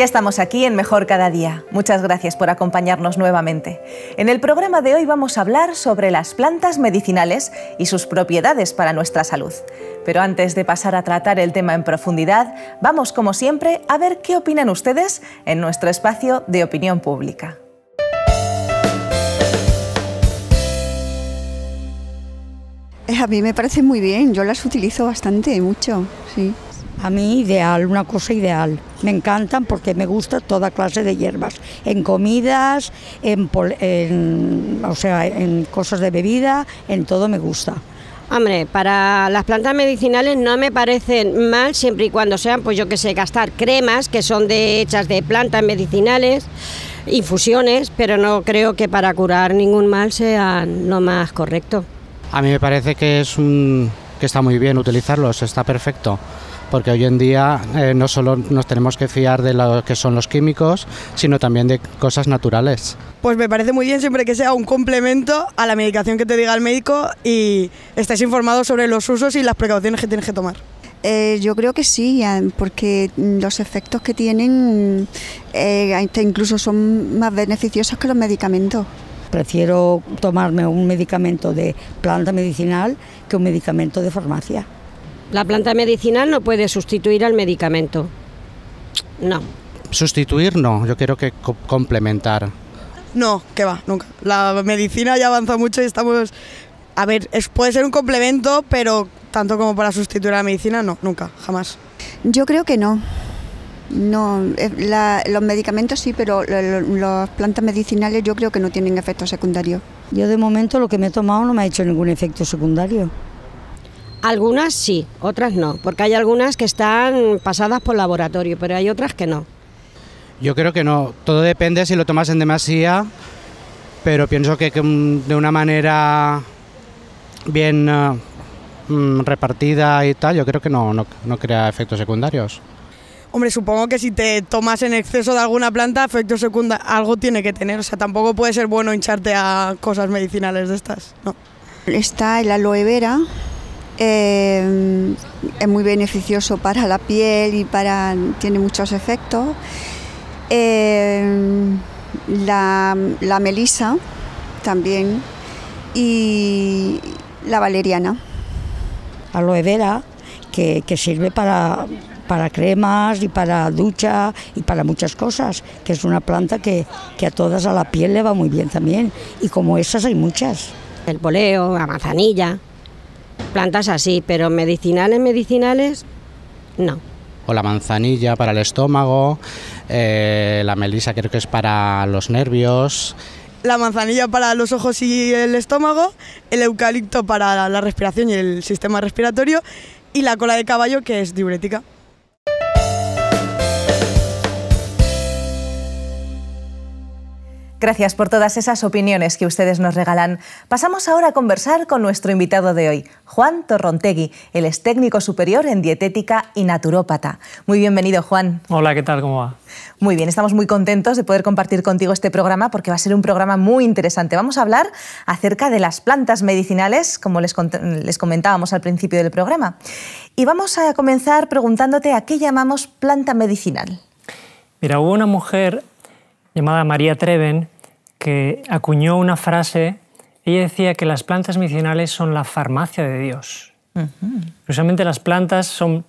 Ya estamos aquí en Mejor Cada Día. Muchas gracias por acompañarnos nuevamente. En el programa de hoy vamos a hablar sobre las plantas medicinales y sus propiedades para nuestra salud. Pero antes de pasar a tratar el tema en profundidad, vamos como siempre a ver qué opinan ustedes en nuestro espacio de opinión pública. Eh, a mí me parece muy bien, yo las utilizo bastante, mucho, sí. A mí ideal, una cosa ideal. Me encantan porque me gusta toda clase de hierbas, en comidas, en, o sea, en cosas de bebida, en todo me gusta. Hombre, para las plantas medicinales no me parecen mal siempre y cuando sean, pues yo que sé, gastar cremas que son hechas de plantas medicinales, infusiones, pero no creo que para curar ningún mal sea lo más correcto. A mí me parece que es un que está muy bien utilizarlos, está perfecto porque hoy en día eh, no solo nos tenemos que fiar de lo que son los químicos, sino también de cosas naturales. Pues me parece muy bien siempre que sea un complemento a la medicación que te diga el médico y estés informado sobre los usos y las precauciones que tienes que tomar. Eh, yo creo que sí, porque los efectos que tienen eh, incluso son más beneficiosos que los medicamentos. Prefiero tomarme un medicamento de planta medicinal que un medicamento de farmacia. La planta medicinal no puede sustituir al medicamento. No. Sustituir no, yo quiero que complementar. No, que va, nunca. La medicina ya avanza mucho y estamos... A ver, es, puede ser un complemento, pero tanto como para sustituir a la medicina, no, nunca, jamás. Yo creo que no. No, eh, los medicamentos sí, pero las plantas medicinales yo creo que no tienen efecto secundario. Yo de momento lo que me he tomado no me ha hecho ningún efecto secundario. Algunas sí, otras no, porque hay algunas que están pasadas por laboratorio, pero hay otras que no. Yo creo que no, todo depende si lo tomas en demasía, pero pienso que, mm, de una manera bien eh, mm, repartida y tal, yo creo que no, no, crea efectos secundarios. Hombre, supongo que si te tomas en exceso de alguna planta, efectos secundarios, algo tiene que tener. O sea, tampoco puede ser bueno hincharte a cosas medicinales de estas, ¿no? Está el aloe vera, Em, es muy beneficioso para la piel y para tiene muchos efectos. Em, la, la melisa también y la valeriana. Aloe vera, que, sirve para, para, cremas y para ducha y para muchas cosas, que es una planta que, que a todas a la piel le va muy bien también. Y como esas hay muchas. El poleo, la manzanilla, Plantas así, pero medicinales, medicinales, no. O la manzanilla para el estómago, eh, la melisa creo que es para los nervios. La manzanilla para los ojos y el estómago, el eucalipto para la respiración y el sistema respiratorio y la cola de caballo que es diurética. Gracias por todas esas opiniones que ustedes nos regalan. Pasamos ahora a conversar con nuestro invitado de hoy, Juan Torrontegui. el es técnico superior en dietética y naturópata. Muy bienvenido, Juan. Hola, ¿qué tal? ¿Cómo va? Muy bien, estamos muy contentos de poder compartir contigo este programa porque va a ser un programa muy interesante. Vamos a hablar acerca de las plantas medicinales, como les, comentábamos al principio del programa. Y vamos a comenzar preguntándote a qué llamamos planta medicinal. Mira, hubo una mujer llamada María Treven, que acuñó una frase. Ella decía que las plantas medicinales son la farmacia de Dios. Precisamente las plantas son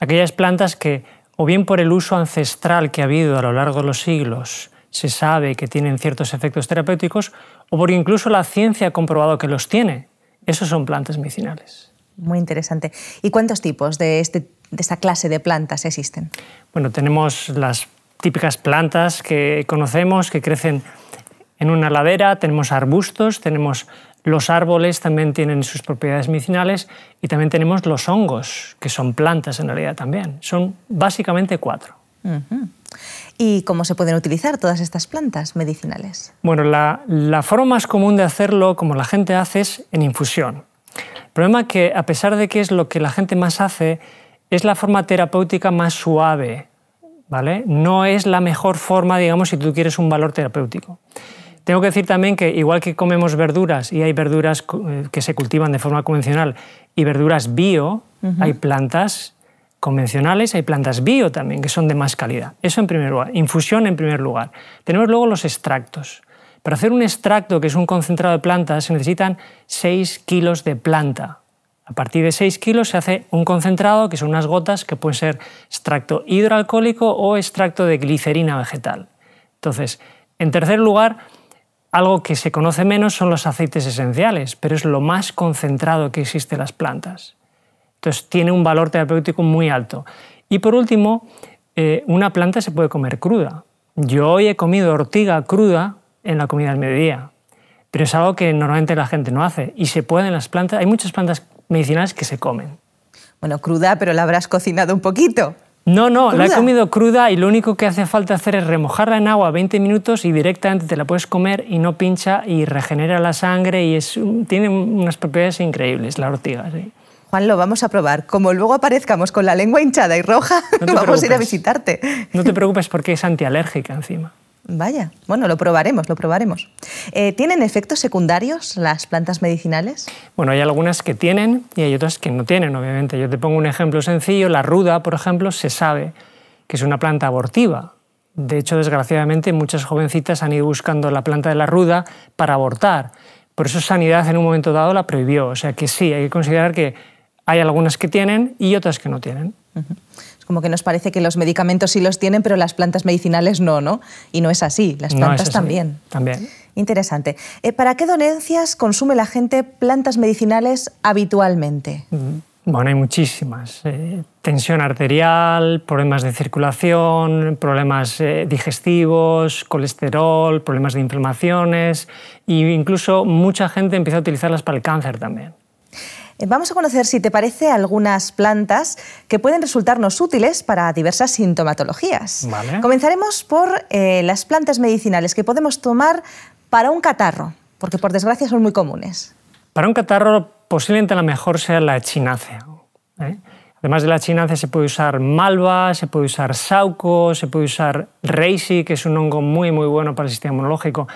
aquellas plantas que, o bien por el uso ancestral que ha habido a lo largo de los siglos, se sabe que tienen ciertos efectos terapéuticos, o porque incluso la ciencia ha comprobado que los tiene. Esos son plantas medicinales. Muy interesante. ¿Y cuántos tipos de, este, de esta clase de plantas existen? Bueno, tenemos las típicas plantas que conocemos, que crecen en una ladera, tenemos arbustos, tenemos los árboles, también tienen sus propiedades medicinales y también tenemos los hongos, que son plantas en realidad también. Son básicamente cuatro. ¿Y cómo se pueden utilizar todas estas plantas medicinales? Bueno, la, la, forma más común de hacerlo, como la gente hace, es en infusión. El problema es que, a pesar de que es lo que la gente más hace, es la forma terapéutica más suave no es la mejor forma, digamos, si tú quieres un valor terapéutico. Tengo que decir también que igual que comemos verduras y hay verduras eh, que se cultivan de forma convencional y verduras bio, hay plantas convencionales, hay plantas bio también que son de más calidad. Eso en primer lugar, infusión en primer lugar. Tenemos luego los extractos. Para hacer un extracto que es un concentrado de plantas se necesitan 6 kilos de planta a partir de 6 kilos se hace un concentrado, que son unas gotas que pueden ser extracto hidroalcohólico o extracto de glicerina vegetal. Entonces, en tercer lugar, algo que se conoce menos son los aceites esenciales, pero es lo más concentrado que existe en las plantas. Entonces, tiene un valor terapéutico muy alto. Y por último, eh, una planta se puede comer cruda. Yo hoy he comido ortiga cruda en la comida del mediodía, pero es algo que normalmente la gente no hace y se pueden las plantas. Hay muchas plantas medicinales que se comen. Bueno, cruda, pero la habrás cocinado un poquito. No, no, la he comido cruda y lo único que hace falta hacer es remojarla en agua 20 minutos y directamente te la puedes comer y no pincha y regenera la sangre y es, tiene unas propiedades increíbles la ortiga. Juan, lo vamos a probar. Como luego aparezcamos con la lengua hinchada y roja, vamos a ir a visitarte. No te preocupes porque es antialérgica encima. Vaya, bueno, lo probaremos, lo probaremos. Eh, ¿Tienen efectos secundarios las plantas medicinales? Bueno, hay algunas que tienen y hay otras que no tienen, obviamente. Yo te pongo un ejemplo sencillo. La ruda, por ejemplo, se sabe que es una planta abortiva. De hecho, desgraciadamente, muchas jovencitas han ido buscando la planta de la ruda para abortar. Por eso Sanidad en un momento dado la prohibió. O sea que sí, hay que considerar que hay algunas que tienen y otras que no tienen como que nos parece que los medicamentos sí los tienen, pero las plantas medicinales no, ¿no? Y no es así, las plantas también. También. Interesante. Eh, ¿Para qué dolencias consume la gente plantas medicinales habitualmente? Mm, bueno, hay muchísimas. Eh, tensión arterial, problemas de circulación, problemas eh, digestivos, colesterol, problemas de inflamaciones e incluso mucha gente empieza a utilizarlas para el cáncer también. Eh, vamos a conocer, si te parece, algunas plantas que pueden resultarnos útiles para diversas sintomatologías. Comenzaremos por eh, las plantas medicinales que podemos tomar para un catarro, porque por desgracia son muy comunes. Para un catarro posiblemente la mejor sea la chinácea. ¿eh? Además de la chinácea se puede usar malva, se puede usar sauco, se puede usar reishi, que es un hongo muy muy bueno para el sistema inmunológico.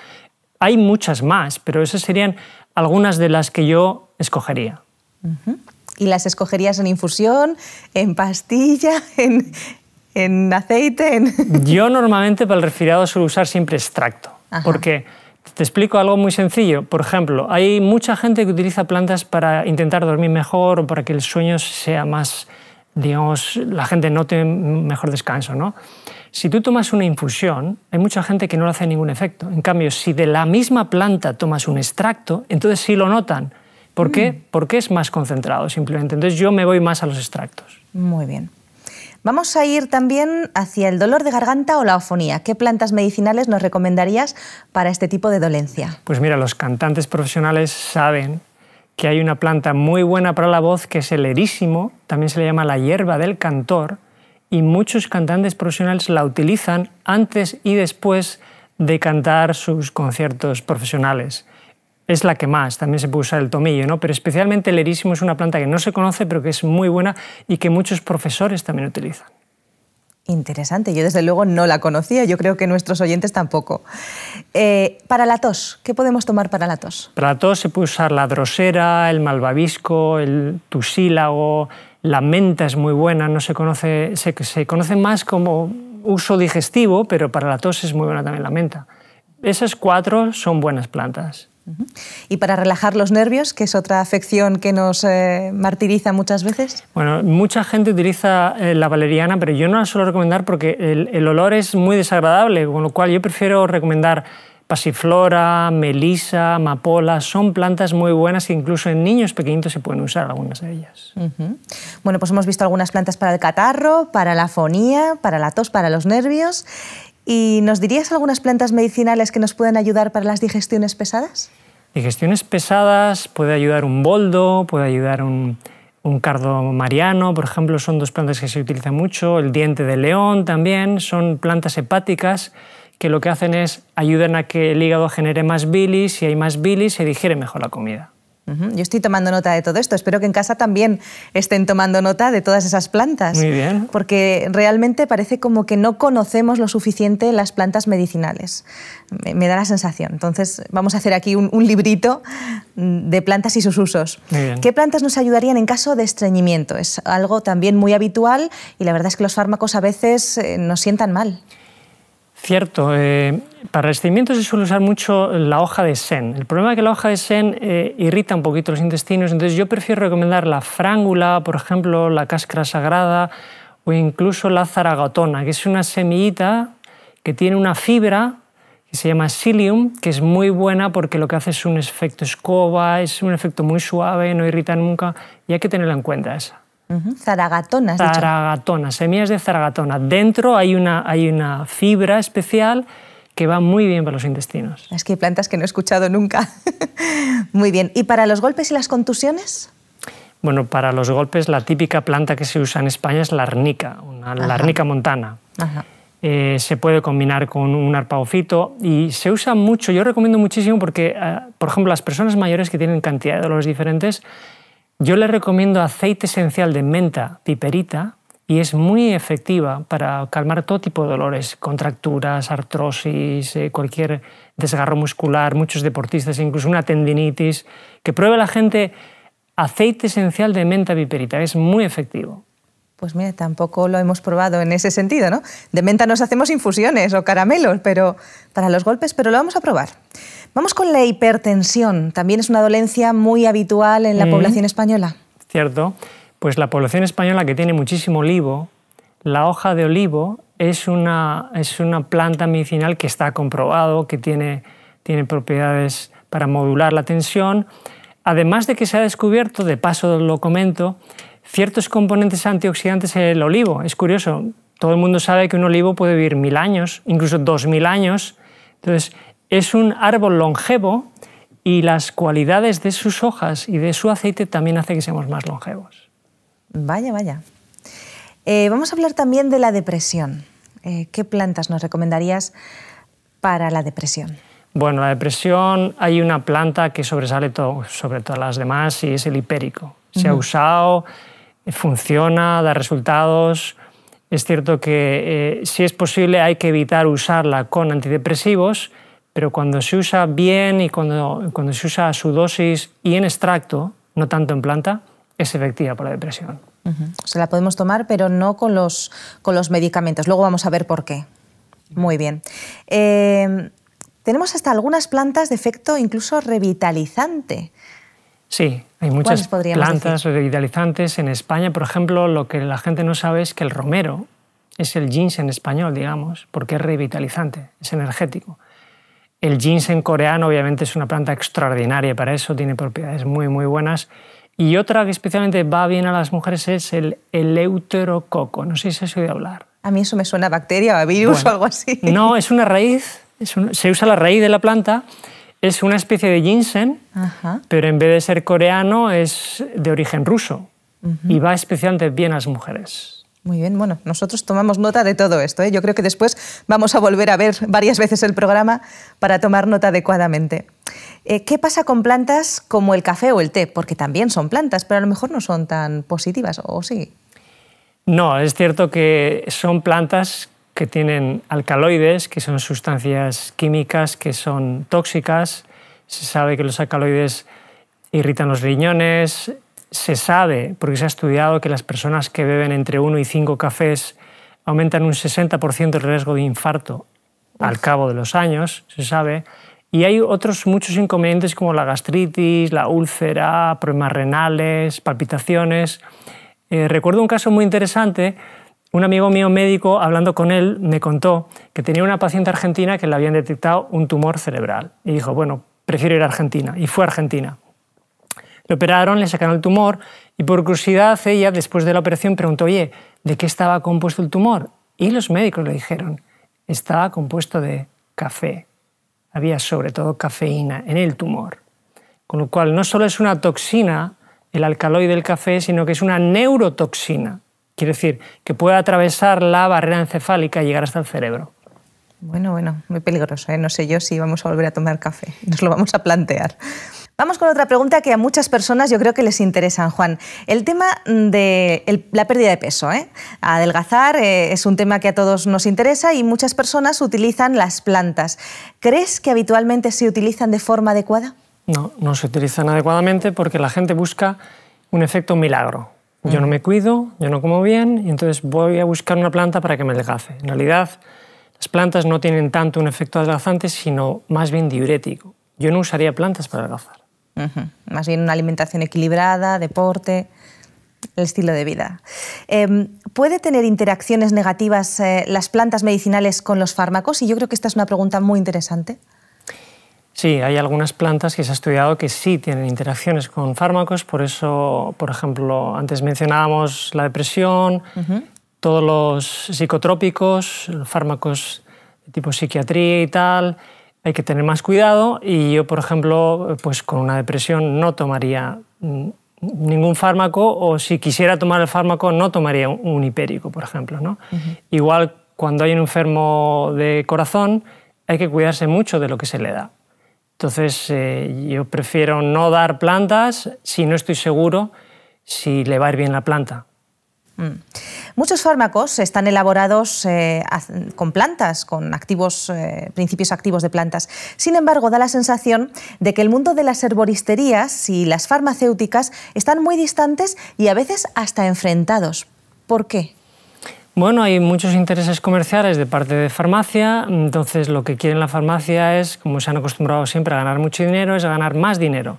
Hay muchas más, pero esas serían algunas de las que yo escogería. ¿Y las escogerías en infusión, en pastilla, en, aceite? Yo normalmente para el resfriado suelo usar siempre extracto, porque te explico algo muy sencillo. Por ejemplo, hay mucha gente que utiliza plantas para intentar dormir mejor o para que el sueño sea más, digamos, la gente note mejor descanso, ¿no? Si tú tomas una infusión, hay mucha gente que no le hace ningún efecto. En cambio, si de la misma planta tomas un extracto, entonces sí lo notan. ¿Por qué? Mm. Porque es más concentrado simplemente. Entonces yo me voy más a los extractos. Muy bien. Vamos a ir también hacia el dolor de garganta o la afonía. ¿Qué plantas medicinales nos recomendarías para este tipo de dolencia? Pues mira, los cantantes profesionales saben que hay una planta muy buena para la voz que es el erísimo, también se le llama la hierba del cantor, y muchos cantantes profesionales la utilizan antes y después de cantar sus conciertos profesionales es la que más, también se puede usar el tomillo, ¿no? pero especialmente el erísimo es una planta que no se conoce, pero que es muy buena y que muchos profesores también utilizan. Interesante, yo desde luego no la conocía, yo creo que nuestros oyentes tampoco. Eh, para la tos, ¿qué podemos tomar para la tos? Para la tos se puede usar la drosera, el malvavisco, el tusílago, la menta es muy buena, no se conoce, se conoce más como uso digestivo, pero para la tos es muy buena también la menta. Esas cuatro son buenas plantas. Y para relajar los nervios, que es otra afección que nos eh, martiriza muchas veces. Bueno, mucha gente utiliza eh, la valeriana, pero yo no la suelo recomendar porque el, olor es muy desagradable, con lo cual yo prefiero recomendar pasiflora, melisa, amapola, son plantas muy buenas que incluso en niños pequeñitos se pueden usar algunas de ellas. Bueno, pues hemos visto algunas plantas para el catarro, para la fonía, para la tos, para los nervios ¿Y nos dirías algunas plantas medicinales que nos pueden ayudar para las digestiones pesadas? Digestiones pesadas puede ayudar un boldo, puede ayudar un, cardo mariano, por ejemplo, son dos plantas que se utilizan mucho, el diente de león también, son plantas hepáticas que lo que hacen es ayudan a que el hígado genere más bilis, si hay más bilis se digiere mejor la comida. Yo estoy tomando nota de todo esto. Espero que en casa también estén tomando nota de todas esas plantas. Muy bien. Porque realmente parece como que no conocemos lo suficiente las plantas medicinales. Me, da la sensación. Entonces, vamos a hacer aquí un, un librito de plantas y sus usos. ¿Qué plantas nos ayudarían en caso de estreñimiento? Es algo también muy habitual y la verdad es que los fármacos a veces eh, nos sientan mal. Cierto. Eh, para estreñimiento se suele usar mucho la hoja de sen. El problema es que la hoja de sen eh, irrita un poquito los intestinos, entonces yo prefiero recomendar la frángula, por ejemplo, la cáscara sagrada o incluso la zaragatona, que es una semillita que tiene una fibra que se llama psyllium, que es muy buena porque lo que hace es un efecto escoba, es un efecto muy suave, no irrita nunca y hay que tenerla en cuenta esa. Zaragatona. zaragatona, semillas de zaragatona. Dentro hay una, hay una fibra especial que va muy bien para los intestinos. Es que hay plantas que no he escuchado nunca. muy bien. ¿Y para los golpes y las contusiones? Bueno, para los golpes la típica planta que se usa en España es la arnica, una arnica montana. Eh, se puede combinar con un arpagofito y se usa mucho, yo recomiendo muchísimo porque, eh, por ejemplo, las personas mayores que tienen cantidad de dolores diferentes, yo le recomiendo aceite esencial de menta, piperita, y es muy efectiva para calmar todo tipo de dolores, contracturas, artrosis, eh, cualquier desgarro muscular, muchos deportistas, incluso una tendinitis. Que pruebe la gente aceite esencial de menta piperita, es muy efectivo. Pues mira, tampoco lo hemos probado en ese sentido, ¿no? De menta nos hacemos infusiones o caramelos, pero para los golpes, pero lo vamos a probar. Vamos con la hipertensión. También es una dolencia muy habitual en la mm. población española. Cierto. Pues la población española que tiene muchísimo olivo, la hoja de olivo es una, es una planta medicinal que está comprobado, que tiene, tiene propiedades para modular la tensión. Además de que se ha descubierto, de paso lo comento, ciertos componentes antioxidantes en el olivo. Es curioso, todo el mundo sabe que un olivo puede vivir mil años, incluso dos mil años. Entonces, es un árbol longevo y las cualidades de sus hojas y de su aceite también hace que seamos más longevos. Vaya, vaya. Eh, vamos a hablar también de la depresión. Eh, ¿Qué plantas nos recomendarías para la depresión? Bueno, la depresión hay una planta que sobresale sobre todas las demás y es el hipérico. Se ha usado, eh, funciona, da resultados. Es cierto que si es posible hay que evitar usarla con antidepresivos, pero cuando se usa bien y cuando, cuando se usa su dosis y en extracto, no tanto en planta, es efectiva para la depresión. Se la podemos tomar, pero no con los, con los medicamentos. Luego vamos a ver por qué. Muy bien. Em, tenemos hasta algunas plantas de efecto incluso revitalizante. Sí, hay muchas plantas revitalizantes. En España, por ejemplo, lo que la gente no sabe es que el romero es el ginseng español, digamos, porque es revitalizante, es energético. El ginseng coreano obviamente es una planta extraordinaria para eso, tiene propiedades muy muy buenas. Y otra que especialmente va bien a las mujeres es el eleuterococo. No sé si se oído hablar. A mí eso me suena a bacteria, a virus o algo así. No, es una raíz, se usa la raíz de la planta. Es una especie de ginseng, pero en vez de ser coreano es de origen ruso y va especialmente bien a las mujeres. Muy bien, bueno, nosotros tomamos nota de todo esto. ¿eh? Yo creo que después vamos a volver a ver varias veces el programa para tomar nota adecuadamente. Eh, ¿Qué pasa con plantas como el café o el té? Porque también son plantas, pero a lo mejor no son tan positivas, ¿o sí? No, es cierto que son plantas que tienen alcaloides, que son sustancias químicas que son tóxicas. Se sabe que los alcaloides irritan los riñones, se sabe, porque se ha estudiado, que las personas que beben entre uno y cinco cafés aumentan un 60% el riesgo de infarto al cabo de los años, se sabe. Y hay otros muchos inconvenientes como la gastritis, la úlcera, problemas renales, palpitaciones. Eh, recuerdo un caso muy interesante. Un amigo mío médico, hablando con él, me contó que tenía una paciente argentina que le habían detectado un tumor cerebral. Y dijo, bueno, prefiero ir a Argentina. Y fue a Argentina. Le operaron, le sacaron el tumor y por curiosidad ella después de la operación preguntó, oye, ¿de qué estaba compuesto el tumor? Y los médicos le dijeron, estaba compuesto de café. Había sobre todo cafeína en el tumor. Con lo cual no solo es una toxina el alcaloide del café, sino que es una neurotoxina. Quiere decir, que puede atravesar la barrera encefálica y llegar hasta el cerebro. Bueno, bueno, muy peligroso. ¿eh? No sé yo si vamos a volver a tomar café. Nos lo vamos a plantear. Vamos con otra pregunta que a muchas personas yo creo que les interesa, Juan. El tema de la pérdida de peso. ¿eh? Adelgazar eh, es un tema que a todos nos interesa y muchas personas utilizan las plantas. ¿Crees que habitualmente se utilizan de forma adecuada? No, no se utilizan adecuadamente porque la gente busca un efecto milagro. Yo no me cuido, yo no como bien, y entonces voy a buscar una planta para que me adelgace. En realidad, las plantas no tienen tanto un efecto adelgazante, sino más bien diurético. Yo no usaría plantas para adelgazar. Más bien una alimentación equilibrada, deporte, el estilo de vida. Em, ¿Puede tener interacciones negativas eh, las plantas medicinales con los fármacos? Y yo creo que esta es una pregunta muy interesante. Sí, hay algunas plantas que se ha estudiado que sí tienen interacciones con fármacos, por eso, por ejemplo, antes mencionábamos la depresión, todos los psicotrópicos, fármacos de tipo psiquiatría y tal, hay que tener más cuidado y yo, por ejemplo, pues con una depresión no tomaría mm, ningún fármaco o si quisiera tomar el fármaco no tomaría un hipérico, por ejemplo. Igual cuando hay un enfermo de corazón hay que cuidarse mucho de lo que se le da. Entonces eh, yo prefiero no dar plantas si no estoy seguro si le va a ir bien la planta. Mm. Muchos fármacos están elaborados eh, con plantas, con activos, eh, principios activos de plantas. Sin embargo, da la sensación de que el mundo de las herboristerías y las farmacéuticas están muy distantes y a veces hasta enfrentados. ¿Por qué? Bueno, hay muchos intereses comerciales de parte de farmacia, entonces lo que quiere la farmacia es, como se han acostumbrado siempre a ganar mucho dinero, es a ganar más dinero.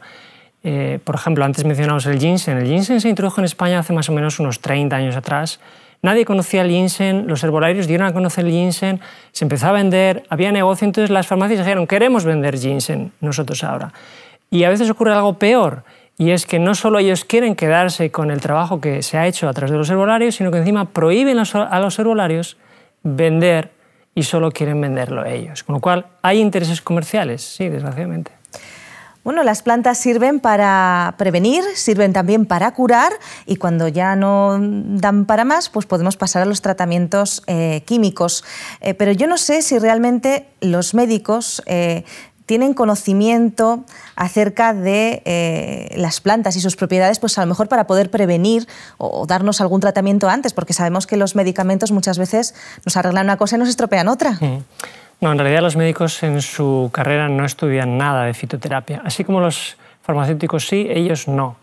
Eh, por ejemplo, antes mencionamos el ginseng. El ginseng se introdujo en España hace más o menos unos 30 años atrás. Nadie conocía el ginseng, los herbolarios dieron a conocer el ginseng, se empezó a vender, había negocio, entonces las farmacias dijeron, queremos vender ginseng nosotros ahora. Y a veces ocurre algo peor, y es que no solo ellos quieren quedarse con el trabajo que se ha hecho a través de los herbolarios, sino que encima prohíben a los herbolarios vender y solo quieren venderlo ellos. Con lo cual, hay intereses comerciales, sí, desgraciadamente. Bueno, las plantas sirven para prevenir, sirven también para curar y cuando ya no dan para más, pues podemos pasar a los tratamientos eh, químicos. Eh, pero yo no sé si realmente los médicos eh, tienen conocimiento acerca de las plantas y sus propiedades, pues a lo mejor para poder prevenir o, darnos algún tratamiento antes, porque sabemos que los medicamentos muchas veces nos arreglan una cosa y nos estropean otra. Mm. No, en realidad los médicos en su carrera no estudian nada de fitoterapia. Así como los farmacéuticos sí, ellos no.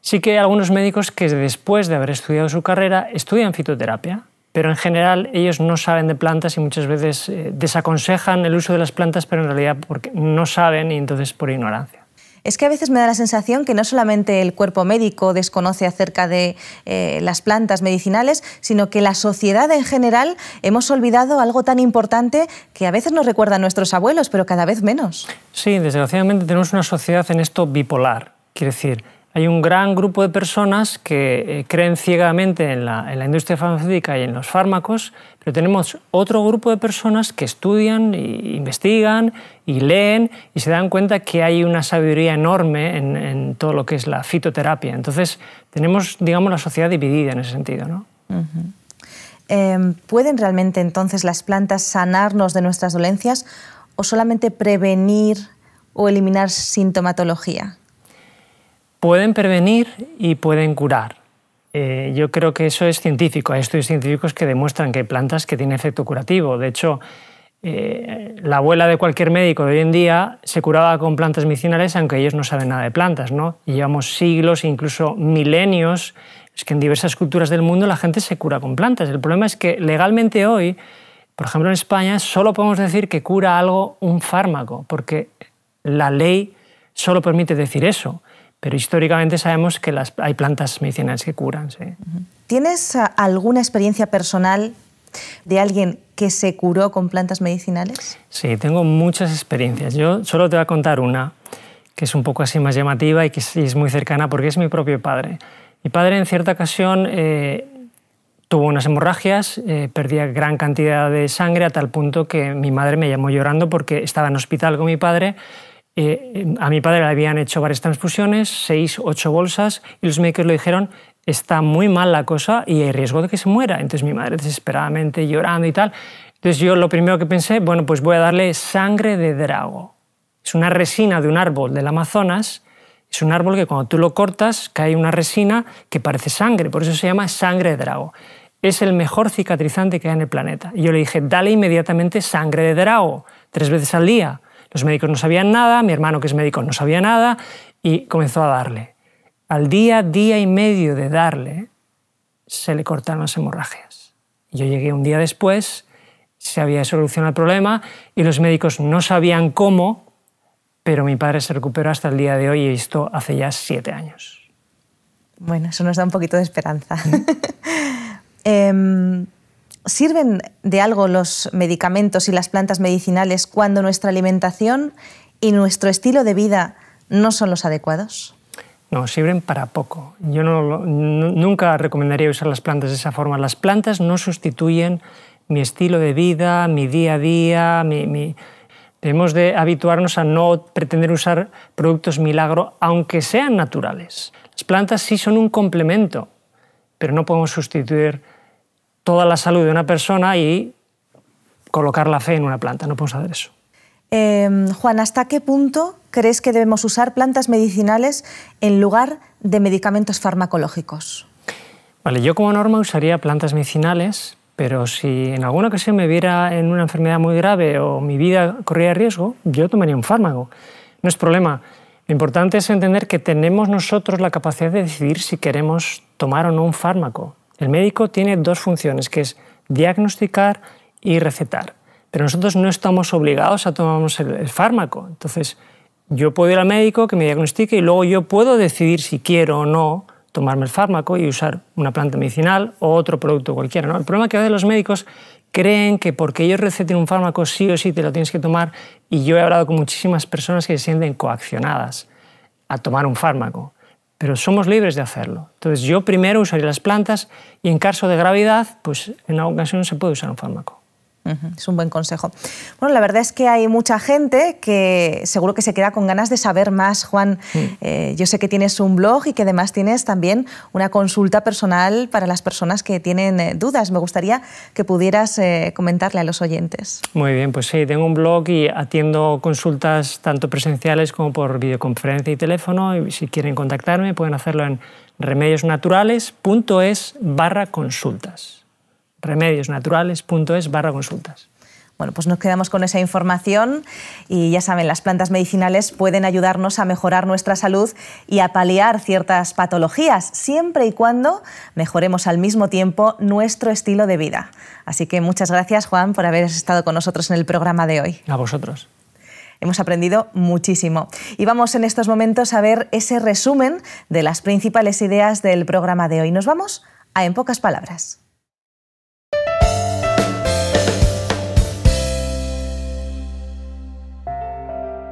Sí que hay algunos médicos que después de haber estudiado su carrera estudian fitoterapia, pero en general ellos no saben de plantas y muchas veces eh, desaconsejan el uso de las plantas, pero en realidad porque no saben y entonces por ignorancia es que a veces me da la sensación que no solamente el cuerpo médico desconoce acerca de eh, las plantas medicinales, sino que la sociedad en general hemos olvidado algo tan importante que a veces nos recuerdan nuestros abuelos, pero cada vez menos. Sí, desgraciadamente tenemos una sociedad en esto bipolar. Quiere decir, hay un gran grupo de personas que eh, creen ciegamente en la, industria farmacéutica y en los fármacos, pero tenemos otro grupo de personas que estudian, investigan y leen y se dan cuenta que hay una sabiduría enorme en, todo lo que es la fitoterapia. Entonces, tenemos, digamos, la sociedad dividida en ese sentido. ¿no? Em, ¿Pueden realmente entonces las plantas sanarnos de nuestras dolencias o solamente prevenir o eliminar sintomatología? pueden prevenir y pueden curar. Eh, yo creo que eso es científico. Hay estudios científicos que demuestran que hay plantas que tienen efecto curativo. De hecho, eh, la abuela de cualquier médico de hoy en día se curaba con plantas medicinales, aunque ellos no saben nada de plantas. ¿no? llevamos siglos, incluso milenios, es que en diversas culturas del mundo la gente se cura con plantas. El problema es que legalmente hoy, por ejemplo en España, solo podemos decir que cura algo un fármaco, porque la ley solo permite decir eso pero históricamente sabemos que las, hay plantas medicinales que curan. ¿Tienes eh, alguna experiencia personal de alguien que se curó con plantas medicinales? Sí, tengo muchas experiencias. Yo solo te voy a contar una, que es un poco así más llamativa y que es muy cercana porque es mi propio padre. Mi padre en cierta ocasión eh, tuvo unas hemorragias, eh, perdía gran cantidad de sangre a tal punto que mi madre me llamó llorando porque estaba en hospital con mi padre eh, eh, a mi padre le habían hecho varias transfusiones, seis, ocho bolsas, y los médicos le dijeron, está muy mal la cosa y hay riesgo de que se muera. Entonces mi madre desesperadamente llorando y tal. Entonces yo lo primero que pensé, bueno, pues voy a darle sangre de drago. Es una resina de un árbol del Amazonas. Es un árbol que cuando tú lo cortas cae una resina que parece sangre, por eso se llama sangre de drago. Es el mejor cicatrizante que hay en el planeta. Y yo le dije, dale inmediatamente sangre de drago, tres veces al día. Los médicos no sabían nada, mi hermano que es médico no sabía nada y comenzó a darle. Al día, día y medio de darle, se le cortaron las hemorragias. Yo llegué un día después, se había solucionado el problema y los médicos no sabían cómo, pero mi padre se recuperó hasta el día de hoy y esto hace ya siete años. Bueno, eso nos da un poquito de esperanza. ¿Sirven de algo los medicamentos y las plantas medicinales cuando nuestra alimentación y nuestro estilo de vida no son los adecuados? No, sirven para poco. Yo nunca recomendaría usar las plantas de esa forma. Las plantas no sustituyen mi estilo de vida, mi día a día, mi, Debemos de habituarnos a no pretender usar productos milagro, aunque sean naturales. Las plantas sí son un complemento, pero no podemos sustituir toda la salud de una persona y colocar la fe en una planta. No podemos hacer eso. Em, Juan, ¿hasta qué punto crees que debemos usar plantas medicinales en lugar de medicamentos farmacológicos? Vale, yo como norma usaría plantas medicinales, pero si en alguna ocasión me viera en una enfermedad muy grave o mi vida corría riesgo, yo tomaría un fármaco. No es problema. Lo importante es entender que tenemos nosotros la capacidad de decidir si queremos tomar o no un fármaco. El médico tiene dos funciones, que es diagnosticar y recetar. Pero nosotros no estamos obligados a tomar el, fármaco. Entonces, yo puedo ir al médico que me diagnostique y luego yo puedo decidir si quiero o no tomarme el fármaco y usar una planta medicinal o otro producto cualquiera. ¿no? El problema que a veces los médicos creen que porque ellos receten un fármaco sí o sí te lo tienes que tomar y yo he hablado con muchísimas personas que se sienten coaccionadas a tomar un fármaco pero somos libres de hacerlo. Entonces yo primero usaría las plantas y en caso de gravedad, pues en alguna ocasión se puede usar un fármaco. Es un buen consejo. Bueno, la verdad es que hay mucha gente que seguro que se queda con ganas de saber más, Juan. Mm. Eh, yo sé que tienes un blog y que además tienes también una consulta personal para las personas que tienen eh, dudas. Me gustaría que pudieras eh, comentarle a los oyentes. Muy bien, pues sí, tengo un blog y atiendo consultas tanto presenciales como por videoconferencia y teléfono. si quieren contactarme pueden hacerlo en remediosnaturales.es barra consultas remediosnaturales.es barra consultas. Bueno, pues nos quedamos con esa información y ya saben, las plantas medicinales pueden ayudarnos a mejorar nuestra salud y a paliar ciertas patologías, siempre y cuando mejoremos al mismo tiempo nuestro estilo de vida. Así que muchas gracias, Juan, por haber estado con nosotros en el programa de hoy. A vosotros. Hemos aprendido muchísimo. Y vamos en estos momentos a ver ese resumen de las principales ideas del programa de hoy. Nos vamos a En pocas palabras.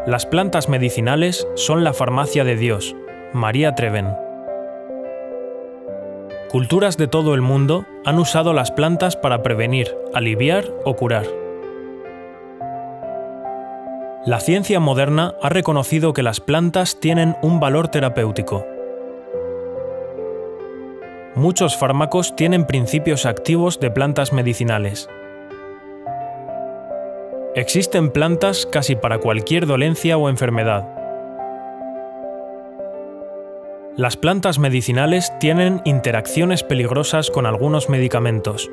Las plantas medicinales son la farmacia de Dios. María Treven. Culturas de todo el mundo han usado las plantas para prevenir, aliviar o curar. La ciencia moderna ha reconocido que las plantas tienen un valor terapéutico. Muchos fármacos tienen principios activos de plantas medicinales. Existen plantas casi para cualquier dolencia o enfermedad. Las plantas medicinales tienen interacciones peligrosas con algunos medicamentos.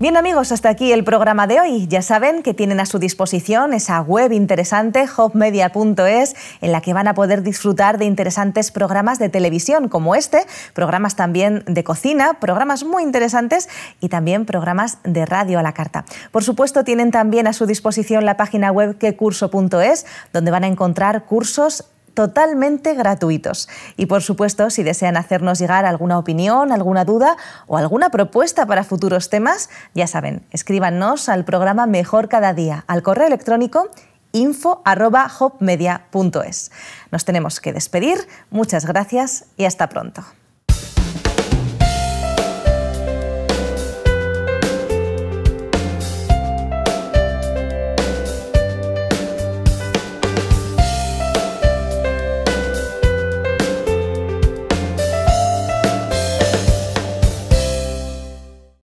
Bien amigos, hasta aquí el programa de hoy. Ya saben que tienen a su disposición esa web interesante hopmedia.es en la que van a poder disfrutar de interesantes programas de televisión como este, programas también de cocina, programas muy interesantes y también programas de radio a la carta. Por supuesto, tienen también a su disposición la página web quecurso.es donde van a encontrar cursos totalmente gratuitos. Y por supuesto, si desean hacernos llegar alguna opinión, alguna duda o alguna propuesta para futuros temas, ya saben, escríbanos al programa Mejor Cada Día, al correo electrónico info.hopmedia.es. Nos tenemos que despedir, muchas gracias y hasta pronto.